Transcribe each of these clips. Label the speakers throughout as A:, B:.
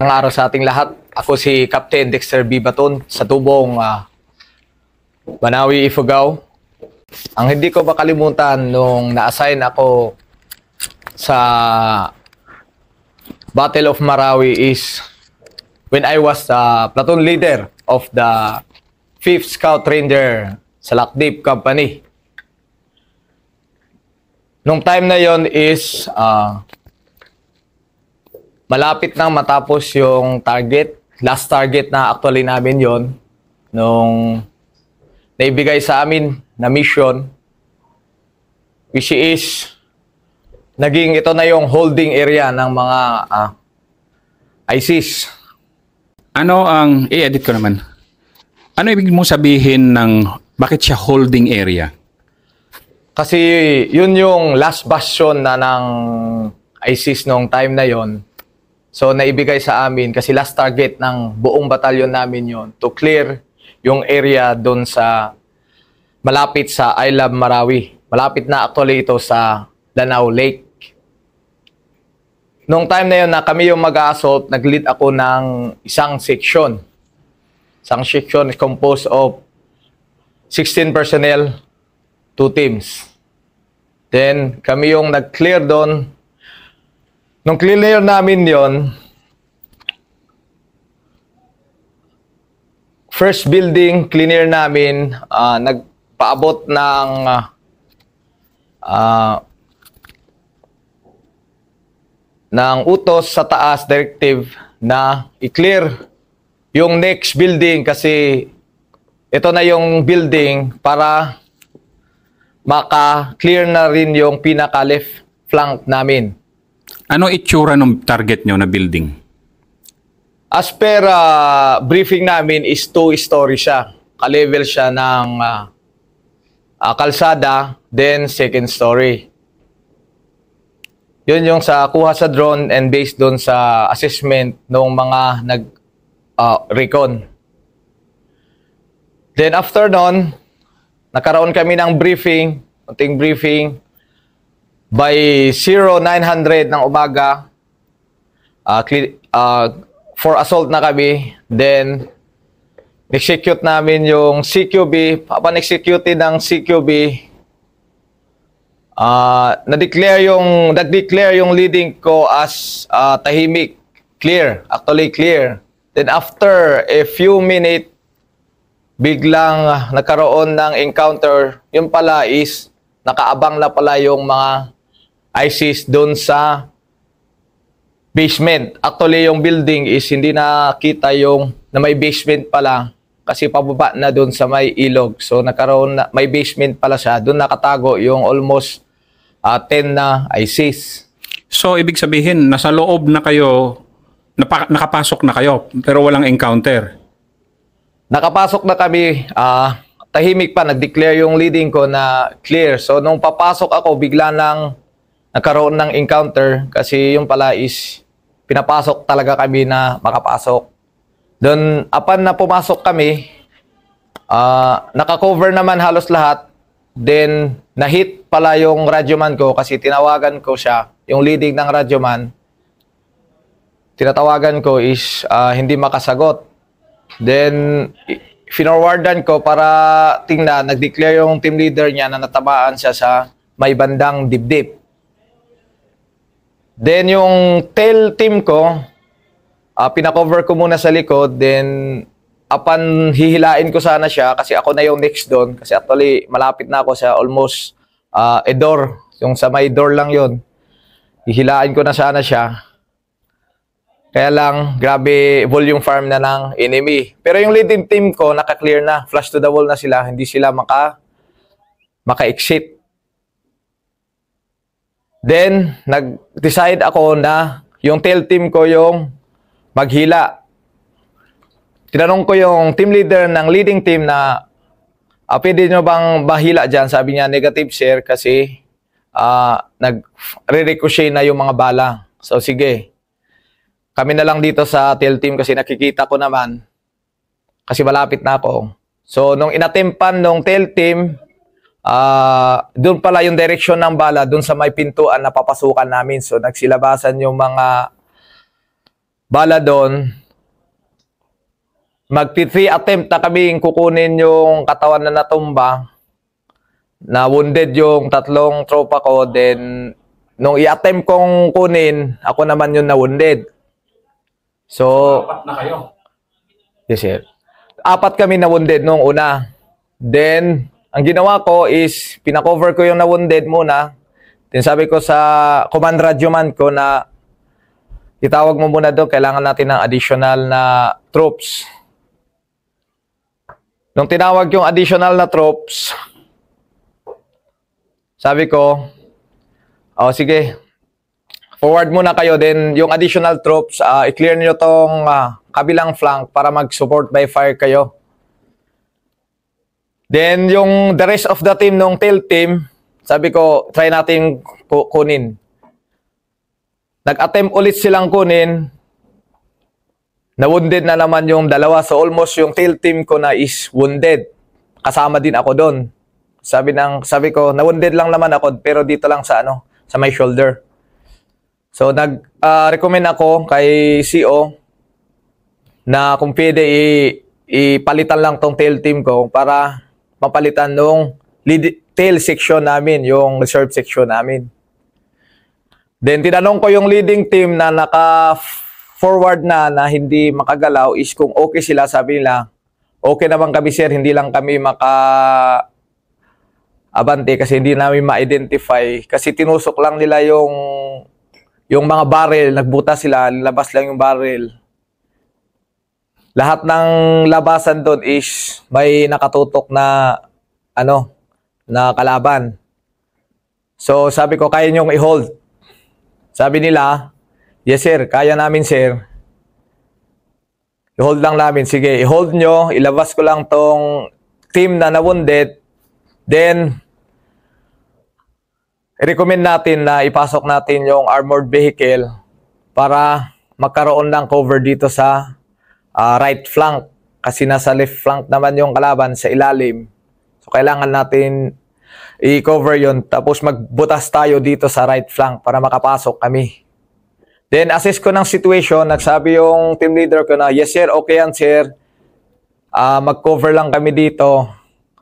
A: Ang araw sa ating lahat. Ako si Captain Dexter B. Baton sa tubong uh, ah, Banawi, Ifugao. Ang hindi ko makalimutan nung na-assign ako sa Battle of Marawi is when I was the platoon leader of the 5th Scout Ranger sa Lakdip Company. Nung time na yon is uh, malapit nang matapos yung target. Last target na actually namin yon nung naibigay sa amin na mission which is naging ito na yung holding area ng mga uh, ah, ISIS. Ano ang i-edit ko naman? Ano ibig mo sabihin
B: ng bakit siya holding area?
A: Kasi yun yung last bastion na ng ISIS noong time na yon So naibigay sa amin kasi last target ng buong batalyon namin yon to clear yung area doon sa malapit sa I Love Marawi. Malapit na actually ito sa Lanao Lake. Noong time na yon na kami yung mag-assault, nag-lead ako ng isang section. Isang section is composed of 16 personnel, two teams. Then kami yung nag-clear doon Nung clear namin yon first building, clear namin, uh, nagpaabot ng uh, ng utos sa taas directive na i-clear yung next building kasi ito na yung building para maka-clear na rin yung pinaka-left flank namin.
B: Ano itsura ng target nyo na building?
A: As per uh, briefing namin is two-story siya. Ka-level siya ng uh, uh, kalsada, then second story. Yun yung sa kuha sa drone and based doon sa assessment ng mga nag-recon. Uh, then after noon, nakaroon kami ng briefing, konting briefing, by 0900 ng umaga, uh, uh, for assault na kami. Then, execute namin yung CQB. Papan-execute ng CQB, uh, ah, na-declare yung, nag-declare yung leading ko as uh, tahimik, clear, actually clear. Then after a few minutes, biglang nagkaroon ng encounter, yung pala is nakaabang na pala yung mga ISIS doon sa basement. Actually, yung building is hindi nakita yung na may basement pala kasi pababa na doon sa may ilog. So nagkaroon na, may basement pala siya. Doon nakatago yung almost uh, ah, 10 na ISIS. So ibig sabihin, nasa loob na kayo, napa,
B: nakapasok na kayo, pero walang encounter.
A: Nakapasok na kami, uh, tahimik pa, nag-declare yung leading ko na clear. So nung papasok ako, bigla nang nagkaroon ng encounter kasi yung pala is pinapasok talaga kami na makapasok. Doon, apan na pumasok kami, uh, ah, nakakover naman halos lahat. Then, nahit pala yung radyoman ko kasi tinawagan ko siya, yung leading ng radyoman. Tinatawagan ko is uh, hindi makasagot. Then, finorwardan ko para tingnan, nag-declare yung team leader niya na natamaan siya sa may bandang dibdib. Then yung tail team ko, uh, pinakover ko muna sa likod. Then apan hihilain ko sana siya kasi ako na yung next doon. Kasi actually malapit na ako sa almost uh, a door. Yung sa may door lang yon Hihilain ko na sana siya. Kaya lang, grabe volume farm na ng enemy. Pero yung leading team ko, naka-clear na. Flash to the wall na sila. Hindi sila maka, maka-exit. Then, nag-decide ako na yung tail team ko yung maghila. Tinanong ko yung team leader ng leading team na ah, pwede nyo bang bahila dyan? Sabi niya, negative share kasi ah, nag-ricochet na yung mga bala. So, sige. Kami na lang dito sa tail team kasi nakikita ko naman kasi malapit na ako. So, nung inatempan nung tail team, Uh, doon pala yung direksyon ng bala, doon sa may pintuan na papasukan namin. So, nagsilabasan yung mga bala doon. Magti-three attempt na kami kukunin yung katawan na natumba. Na wounded yung tatlong tropa ko. Then, nung i-attempt kong kunin, ako naman yung na-wounded. So, apat na kayo? Yes, sir. Apat kami na-wounded nung una. Then, ang ginawa ko is, pinakover ko yung na-wounded muna. Then sabi ko sa command radio man ko na itawag mo muna doon, kailangan natin ng additional na troops. Nung tinawag yung additional na troops, sabi ko, oh sige, forward muna kayo. Then yung additional troops, uh, i-clear nyo tong uh, kabilang flank para mag-support by fire kayo. Then yung the rest of the team nung tail team, sabi ko try natin kunin. Nag-attempt ulit silang kunin. Na-wounded na naman yung dalawa. So almost yung tail team ko na is wounded. Kasama din ako doon. Sabi ng sabi ko, na-wounded lang naman ako pero dito lang sa ano, sa my shoulder. So nag-recommend ah, uh, ako kay CO na kung pwede i- ipalitan lang tong tail team ko para papalitan nung lead, tail section namin, yung reserve section namin. Then tinanong ko yung leading team na naka forward na na hindi makagalaw is kung okay sila sabi nila okay naman kami sir hindi lang kami maka abante kasi hindi namin ma-identify kasi tinusok lang nila yung yung mga barrel nagbuta sila nilabas lang yung barrel lahat ng labasan doon is may nakatutok na ano na kalaban. So sabi ko kaya niyo i-hold. Sabi nila, "Yes sir, kaya namin sir." I-hold lang namin. Sige, i-hold nyo. Ilabas ko lang tong team na na Then, recommend natin na ipasok natin yung armored vehicle para magkaroon ng cover dito sa uh, right flank kasi nasa left flank naman yung kalaban sa ilalim. So kailangan natin i-cover yon tapos magbutas tayo dito sa right flank para makapasok kami. Then assess ko ng situation, nagsabi yung team leader ko na, yes sir, okay yan sir. Uh, mag-cover lang kami dito.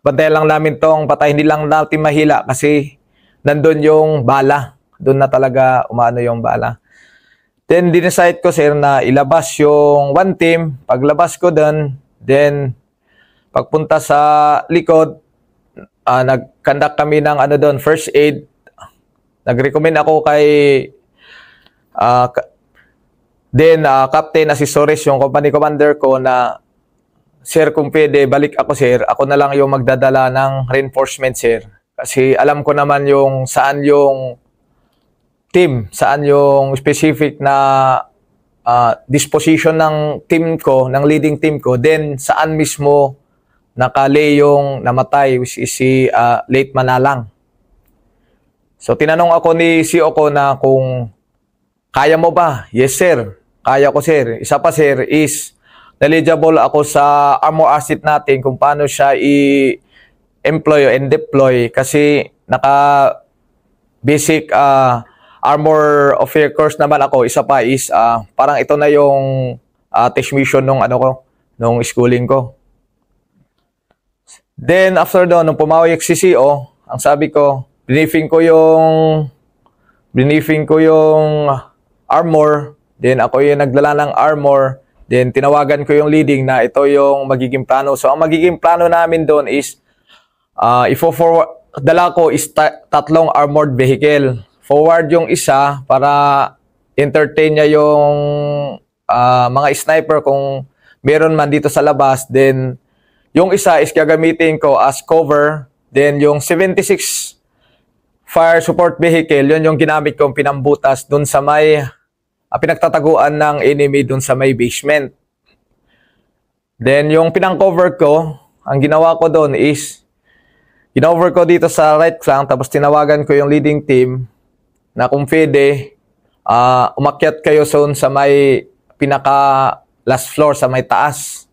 A: Bantayan lang namin tong patay, hindi lang natin mahila kasi nandun yung bala. Doon na talaga umano yung bala. Then, dineside ko, sir, na ilabas yung one team. Paglabas ko dun, then, pagpunta sa likod, uh, nag-conduct kami ng ano doon, first aid. Nag-recommend ako kay uh, then uh, Captain Assessores, yung company commander ko na Sir, kung pwede, balik ako sir. Ako na lang yung magdadala ng reinforcement sir. Kasi alam ko naman yung saan yung team, saan yung specific na uh, disposition ng team ko, ng leading team ko, then saan mismo nakalay yung namatay, which is si uh, late Manalang. So tinanong ako ni CEO ko na kung kaya mo ba? Yes sir, kaya ko sir. Isa pa sir is knowledgeable ako sa ammo asset natin kung paano siya i-employ and deploy kasi naka basic uh, ah, Armor of Fear Course naman ako, isa pa is uh, parang ito na yung uh, ah, test mission nung ano ko, nung schooling ko. Then after doon, nung pumawi si CEO, ang sabi ko, briefing ko yung briefing ko yung armor, then ako yung nagdala ng armor, then tinawagan ko yung leading na ito yung magiging plano. So ang magiging plano namin doon is uh, ifo-forward, dala ko is ta- tatlong armored vehicle forward yung isa para entertain niya yung uh, mga sniper kung meron man dito sa labas. Then, yung isa is gagamitin ko as cover. Then, yung 76 fire support vehicle, yun yung ginamit kong pinambutas dun sa may uh, pinagtataguan ng enemy dun sa may basement. Then, yung pinang-cover ko, ang ginawa ko doon is, ginover ko dito sa right flank, tapos tinawagan ko yung leading team, na kung pwede, uh, umakyat kayo soon sa may pinaka last floor, sa may taas.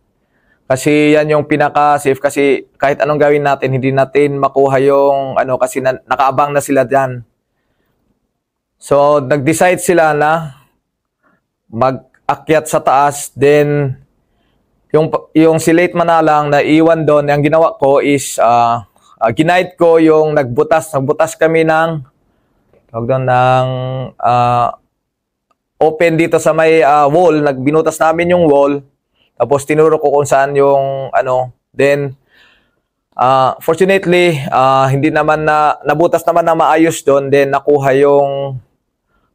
A: Kasi yan yung pinaka safe kasi kahit anong gawin natin, hindi natin makuha yung ano kasi na, nakaabang na sila diyan. So nag-decide sila na mag-akyat sa taas then yung yung si Late Manalang na iwan doon, ang ginawa ko is uh, ah, uh, ah, ginaid ko yung nagbutas, nagbutas kami ng tawag doon ng uh, open dito sa may uh, wall, nagbinutas namin yung wall. Tapos tinuro ko kung saan yung ano. Then uh, fortunately, uh, hindi naman na nabutas naman na maayos doon. Then nakuha yung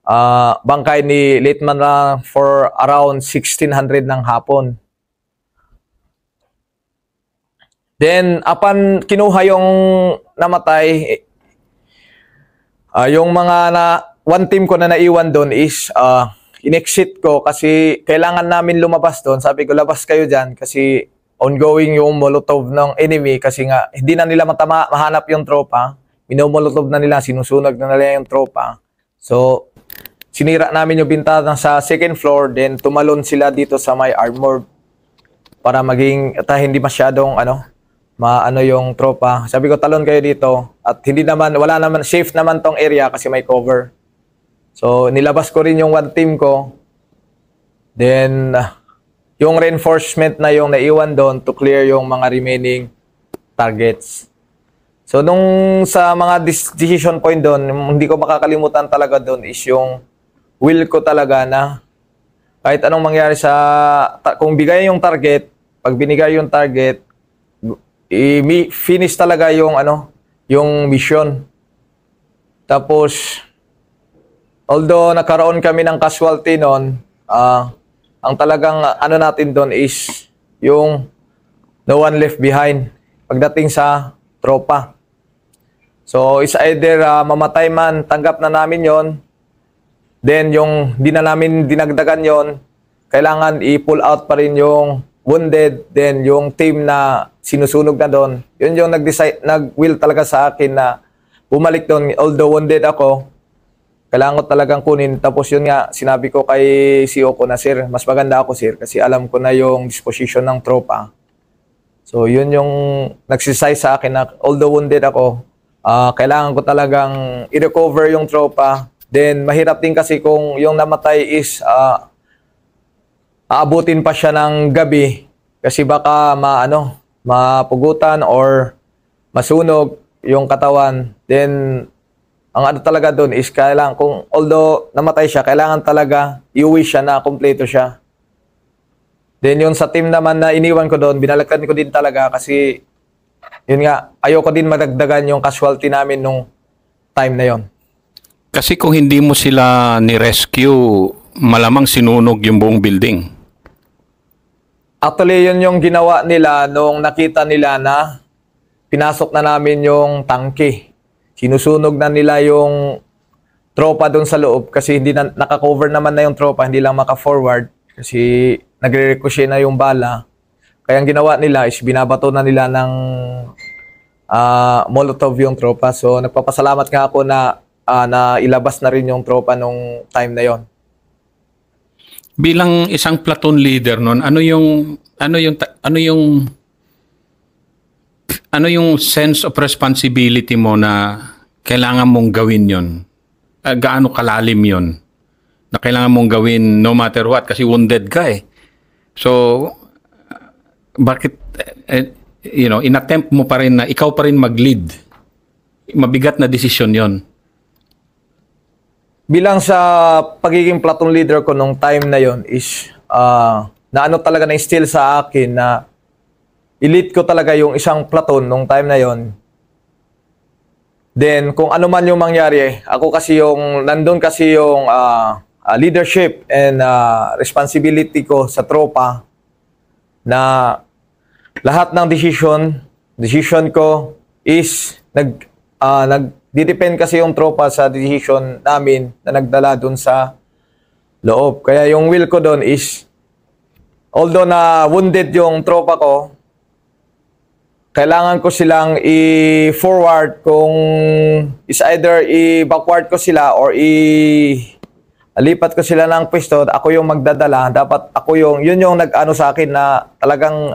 A: uh, bangkay ni Litman na for around 1600 ng hapon. Then upon kinuha yung namatay, Uh, yung mga na one team ko na naiwan doon is uh, in-exit ko kasi kailangan namin lumabas doon. Sabi ko labas kayo diyan kasi ongoing yung molotov ng enemy kasi nga hindi na nila matama mahanap yung tropa. Minomolotov na nila, sinusunog na nila yung tropa. So sinira namin yung bintana sa second floor then tumalon sila dito sa may armor para maging ta hindi masyadong ano maano yung tropa. Sabi ko, talon kayo dito. At hindi naman, wala naman, safe naman tong area kasi may cover. So, nilabas ko rin yung one team ko. Then, yung reinforcement na yung naiwan doon to clear yung mga remaining targets. So, nung sa mga decision point doon, hindi ko makakalimutan talaga doon is yung will ko talaga na kahit anong mangyari sa, kung bigay yung target, pag binigay yung target, i-finish talaga yung ano, yung mission. Tapos although nakaroon kami ng casualty noon, uh, ang talagang ano natin doon is yung no one left behind pagdating sa tropa. So is either uh, mamatay man, tanggap na namin 'yon. Then yung di na namin dinagdagan 'yon, kailangan i-pull out pa rin yung wounded, then yung team na sinusunog na doon, yun yung nag-decide, nag-will talaga sa akin na bumalik doon. Although wounded ako, kailangan ko talagang kunin. Tapos yun nga, sinabi ko kay CEO ko na, Sir, mas maganda ako, Sir, kasi alam ko na yung disposition ng tropa. So yun yung nagsisay sa akin na although wounded ako, uh, kailangan ko talagang i-recover yung tropa. Then mahirap din kasi kung yung namatay is uh, aabutin pa siya ng gabi kasi baka maano, mapugutan or masunog yung katawan. Then ang ano talaga doon is kailangan kung although namatay siya, kailangan talaga iuwi siya na kumpleto siya. Then yung sa team naman na iniwan ko doon, binalagkan ko din talaga kasi yun nga, ayoko din madagdagan yung casualty namin nung time na yon. Kasi kung
B: hindi mo sila ni-rescue, malamang sinunog yung buong building.
A: Actually, yun yung ginawa nila nung nakita nila na pinasok na namin yung tangke. Sinusunog na nila yung tropa doon sa loob kasi hindi na, nakakover naman na yung tropa, hindi lang maka-forward kasi nagre-ricochet na yung bala. Kaya ang ginawa nila is binabato na nila ng uh, Molotov yung tropa. So nagpapasalamat nga ako na uh, na ilabas na rin yung tropa nung time na yon
B: bilang isang platoon leader noon, ano yung ano yung ano yung ano yung sense of responsibility mo na kailangan mong gawin 'yon? Uh, ah, gaano kalalim 'yon? Na kailangan mong gawin no matter what kasi wounded ka eh. So bakit eh, eh, you know, inattempt mo pa rin na ikaw pa rin mag-lead? Mabigat na desisyon 'yon
A: bilang sa pagiging platoon leader ko nung time na yon is uh, na ano talaga na instill sa akin na elite ko talaga yung isang platoon nung time na yon. Then kung ano man yung mangyari, ako kasi yung nandun kasi yung uh, uh, leadership and uh, responsibility ko sa tropa na lahat ng decision, decision ko is nag uh, nag Didepend kasi yung tropa sa decision namin na nagdala dun sa loob. Kaya yung will ko doon is, although na wounded yung tropa ko, kailangan ko silang i-forward kung is either i-backward ko sila or i- Alipat ko sila ng pistol, ako yung magdadala, dapat ako yung, yun yung nag-ano sa akin na talagang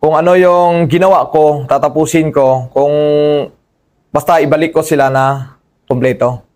A: kung ano yung ginawa ko, tatapusin ko, kung Basta ibalik ko sila na kompleto.